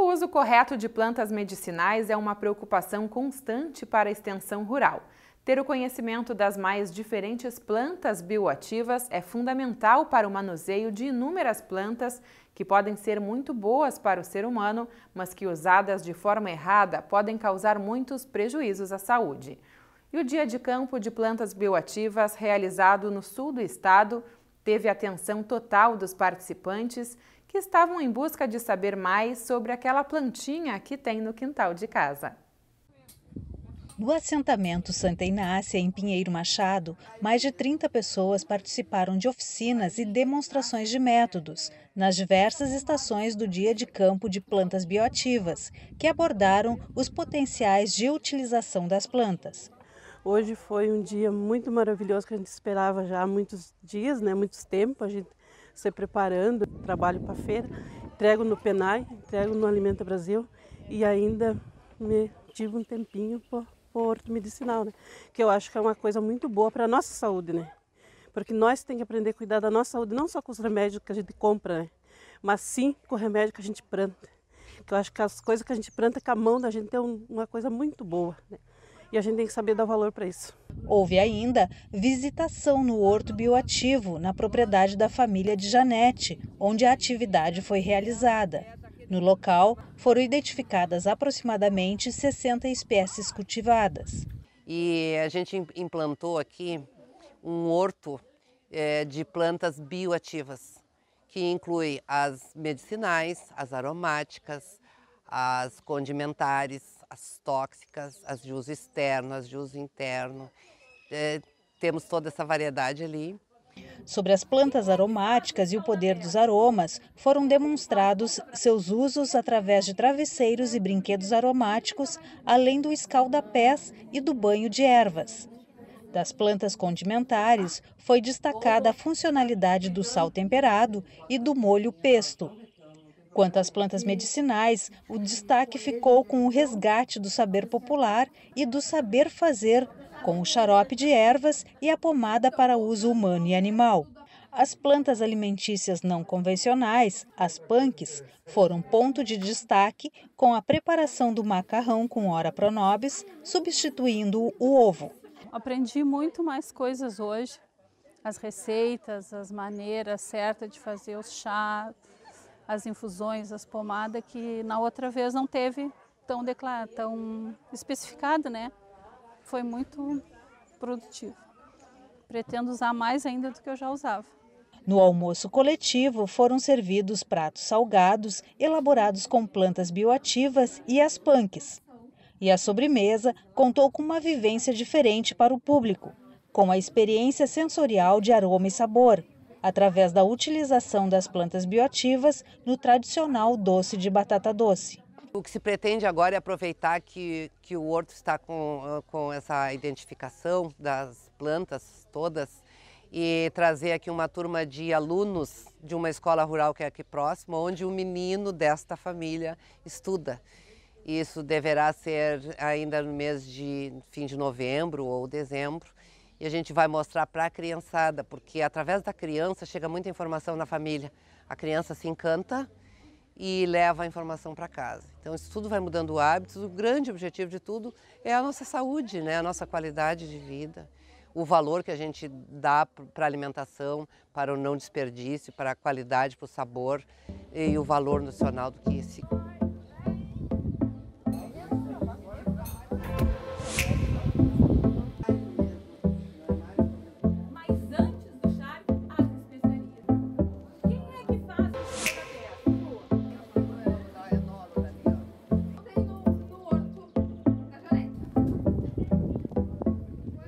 O uso correto de plantas medicinais é uma preocupação constante para a extensão rural. Ter o conhecimento das mais diferentes plantas bioativas é fundamental para o manuseio de inúmeras plantas que podem ser muito boas para o ser humano, mas que usadas de forma errada podem causar muitos prejuízos à saúde. E o Dia de Campo de Plantas Bioativas, realizado no sul do estado, teve a atenção total dos participantes que estavam em busca de saber mais sobre aquela plantinha que tem no quintal de casa. No assentamento Santa Inácia, em Pinheiro Machado, mais de 30 pessoas participaram de oficinas e demonstrações de métodos nas diversas estações do dia de campo de plantas bioativas, que abordaram os potenciais de utilização das plantas. Hoje foi um dia muito maravilhoso que a gente esperava já há muitos dias, né? Muitos tempos a gente se preparando, trabalho para feira, entrego no Penai, entrego no Alimenta Brasil e ainda me tive um tempinho para o horto medicinal, né? Que eu acho que é uma coisa muito boa para a nossa saúde, né? Porque nós temos que aprender a cuidar da nossa saúde, não só com os remédios que a gente compra, né? mas sim com o remédio que a gente planta. Que eu acho que as coisas que a gente planta com a mão da gente é uma coisa muito boa. Né? e a gente tem que saber dar valor para isso. Houve ainda visitação no Horto Bioativo, na propriedade da família de Janete, onde a atividade foi realizada. No local, foram identificadas aproximadamente 60 espécies cultivadas. E a gente implantou aqui um horto é, de plantas bioativas, que inclui as medicinais, as aromáticas, as condimentares, as tóxicas, as de uso externo, as de uso interno. É, temos toda essa variedade ali. Sobre as plantas aromáticas e o poder dos aromas, foram demonstrados seus usos através de travesseiros e brinquedos aromáticos, além do escalda-pés e do banho de ervas. Das plantas condimentares, foi destacada a funcionalidade do sal temperado e do molho pesto, Quanto às plantas medicinais, o destaque ficou com o resgate do saber popular e do saber fazer, com o xarope de ervas e a pomada para uso humano e animal. As plantas alimentícias não convencionais, as punks, foram ponto de destaque com a preparação do macarrão com ora pronobis, substituindo o ovo. Aprendi muito mais coisas hoje, as receitas, as maneiras certas de fazer os chás, as infusões, as pomadas, que na outra vez não teve tão, declarado, tão especificado, né? Foi muito produtivo. Pretendo usar mais ainda do que eu já usava. No almoço coletivo foram servidos pratos salgados, elaborados com plantas bioativas e as punks. E a sobremesa contou com uma vivência diferente para o público, com a experiência sensorial de aroma e sabor através da utilização das plantas bioativas no tradicional doce de batata doce. O que se pretende agora é aproveitar que, que o horto está com, ah, com essa identificação das plantas todas e trazer aqui uma turma de alunos de uma escola rural que é aqui próxima onde o um menino desta família estuda. Isso deverá ser ainda no mês de fim de novembro ou dezembro e a gente vai mostrar para a criançada, porque através da criança chega muita informação na família. A criança se encanta e leva a informação para casa. Então isso tudo vai mudando hábitos. O grande objetivo de tudo é a nossa saúde, né? a nossa qualidade de vida, o valor que a gente dá para a alimentação, para o não desperdício, para a qualidade, para o sabor e o valor nutricional do que se